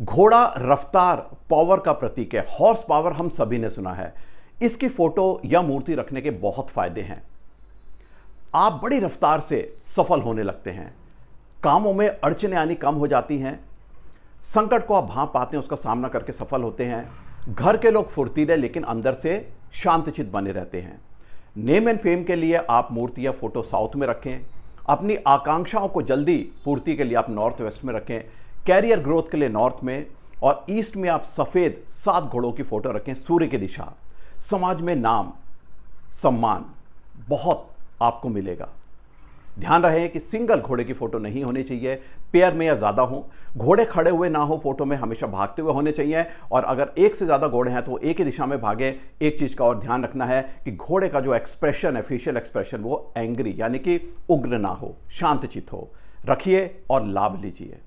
घोड़ा रफ्तार पावर का प्रतीक है हॉर्स पावर हम सभी ने सुना है इसकी फोटो या मूर्ति रखने के बहुत फायदे हैं आप बड़ी रफ्तार से सफल होने लगते हैं कामों में अड़चने आनी कम हो जाती हैं संकट को आप भाप पाते हैं उसका सामना करके सफल होते हैं घर के लोग फुर्तीले लेकिन अंदर से शांतचित बने रहते हैं नेम एंड फेम के लिए आप मूर्ति या फोटो साउथ में रखें अपनी आकांक्षाओं को जल्दी पूर्ति के लिए आप नॉर्थ वेस्ट में रखें कैरियर ग्रोथ के लिए नॉर्थ में और ईस्ट में आप सफ़ेद सात घोड़ों की फ़ोटो रखें सूर्य की दिशा समाज में नाम सम्मान बहुत आपको मिलेगा ध्यान रहे कि सिंगल घोड़े की फोटो नहीं होनी चाहिए पेयर में या ज़्यादा हो घोड़े खड़े हुए ना हो फोटो में हमेशा भागते हुए होने चाहिए और अगर एक से ज़्यादा घोड़े हैं तो एक ही दिशा में भागे एक चीज़ का और ध्यान रखना है कि घोड़े का जो एक्सप्रेशन है फेशियल एक्सप्रेशन वो एंग्री यानी कि उग्र ना हो शांतचित हो रखिए और लाभ लीजिए